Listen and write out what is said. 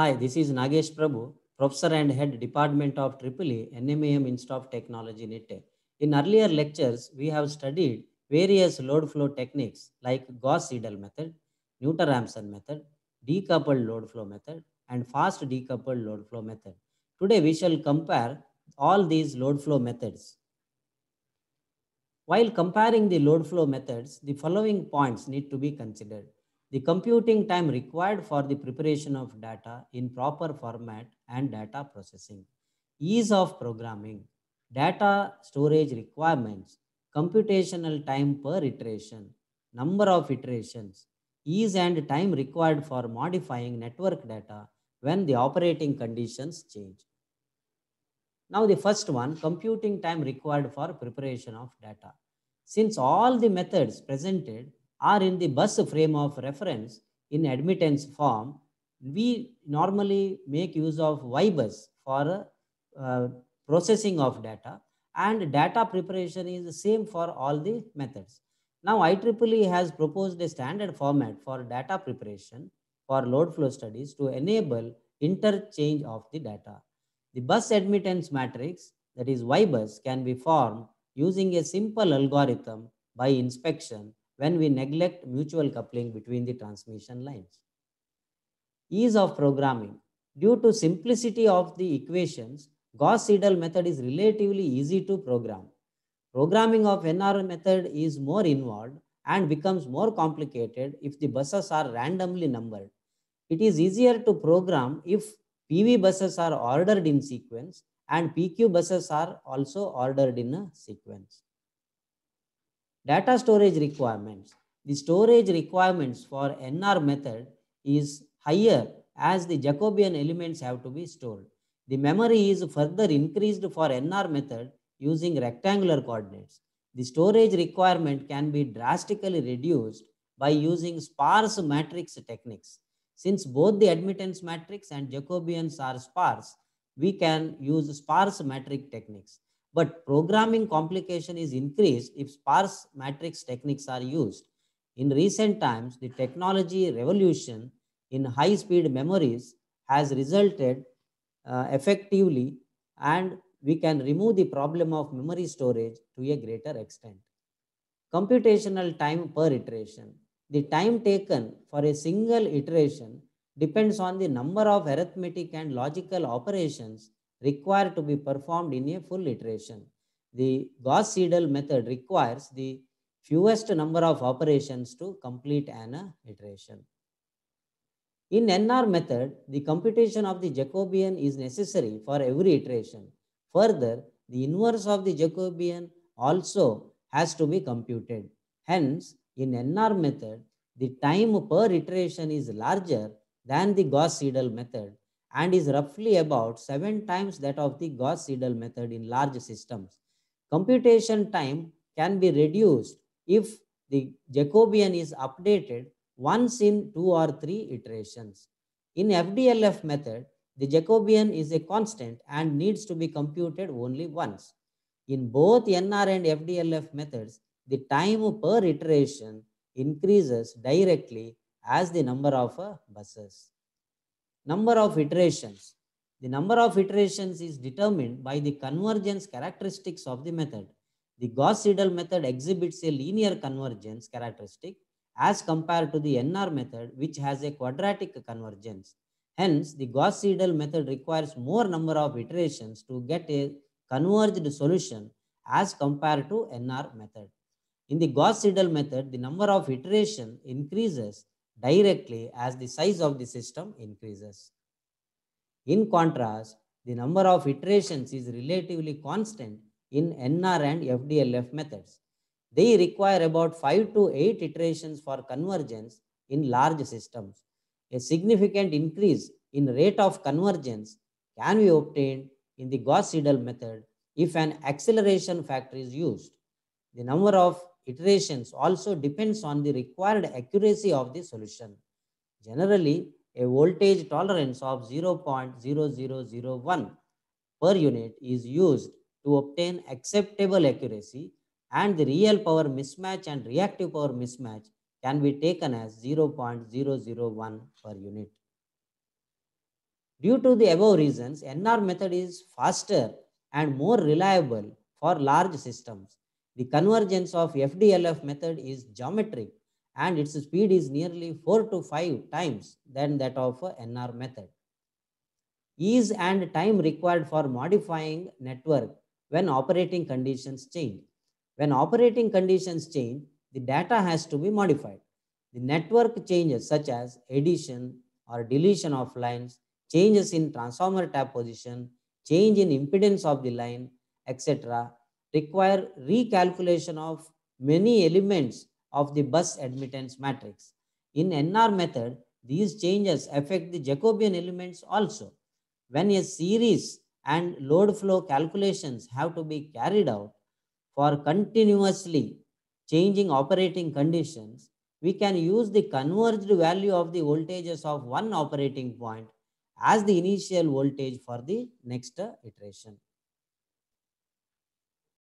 Hi, this is Nagesh Prabhu, Professor and Head Department of EEE, NMAM Institute of Technology, NITE. In earlier lectures, we have studied various load flow techniques like Gauss-Seidel method, Newton-Ramson method, decoupled load flow method, and fast decoupled load flow method. Today, we shall compare all these load flow methods. While comparing the load flow methods, the following points need to be considered the computing time required for the preparation of data in proper format and data processing, ease of programming, data storage requirements, computational time per iteration, number of iterations, ease and time required for modifying network data when the operating conditions change. Now the first one, computing time required for preparation of data. Since all the methods presented are in the bus frame of reference in admittance form, we normally make use of YBus for uh, processing of data and data preparation is the same for all the methods. Now IEEE has proposed a standard format for data preparation for load flow studies to enable interchange of the data. The bus admittance matrix that is YBus can be formed using a simple algorithm by inspection when we neglect mutual coupling between the transmission lines. Ease of programming. Due to simplicity of the equations, Gauss-Seidel method is relatively easy to program. Programming of NR method is more involved and becomes more complicated if the buses are randomly numbered. It is easier to program if PV buses are ordered in sequence and PQ buses are also ordered in a sequence data storage requirements. The storage requirements for NR method is higher as the Jacobian elements have to be stored. The memory is further increased for NR method using rectangular coordinates. The storage requirement can be drastically reduced by using sparse matrix techniques. Since both the admittance matrix and Jacobians are sparse, we can use sparse matrix techniques but programming complication is increased if sparse matrix techniques are used. In recent times, the technology revolution in high-speed memories has resulted uh, effectively and we can remove the problem of memory storage to a greater extent. Computational time per iteration. The time taken for a single iteration depends on the number of arithmetic and logical operations required to be performed in a full iteration. The Gauss Seidel method requires the fewest number of operations to complete an iteration. In NR method, the computation of the Jacobian is necessary for every iteration. Further, the inverse of the Jacobian also has to be computed. Hence, in NR method, the time per iteration is larger than the Gauss-Seidel method and is roughly about 7 times that of the Gauss-Seidel method in large systems. Computation time can be reduced if the Jacobian is updated once in two or three iterations. In FDLF method, the Jacobian is a constant and needs to be computed only once. In both NR and FDLF methods, the time per iteration increases directly as the number of uh, buses number of iterations. The number of iterations is determined by the convergence characteristics of the method. The Gauss-Seidel method exhibits a linear convergence characteristic as compared to the NR method which has a quadratic convergence. Hence, the Gauss-Seidel method requires more number of iterations to get a converged solution as compared to NR method. In the Gauss-Seidel method, the number of iteration increases directly as the size of the system increases. In contrast, the number of iterations is relatively constant in NR and FDLF methods. They require about 5 to 8 iterations for convergence in large systems. A significant increase in rate of convergence can be obtained in the Gauss-Seidel method if an acceleration factor is used. The number of iterations also depends on the required accuracy of the solution. Generally, a voltage tolerance of 0.0001 per unit is used to obtain acceptable accuracy and the real power mismatch and reactive power mismatch can be taken as 0.001 per unit. Due to the above reasons, NR method is faster and more reliable for large systems the convergence of FDLF method is geometric and its speed is nearly 4 to 5 times than that of NR method. Ease and time required for modifying network when operating conditions change. When operating conditions change, the data has to be modified. The network changes such as addition or deletion of lines, changes in transformer tap position, change in impedance of the line, etc require recalculation of many elements of the bus admittance matrix. In NR method, these changes affect the Jacobian elements also. When a series and load flow calculations have to be carried out for continuously changing operating conditions, we can use the converged value of the voltages of one operating point as the initial voltage for the next iteration.